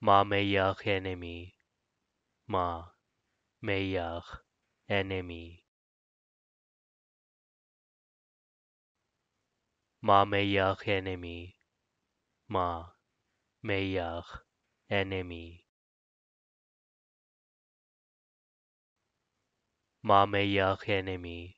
Ma meilleur ennemi, ma meilleur ennemi. Ma meilleur ennemi, ma meilleur ennemi. Ma meilleur ennemi.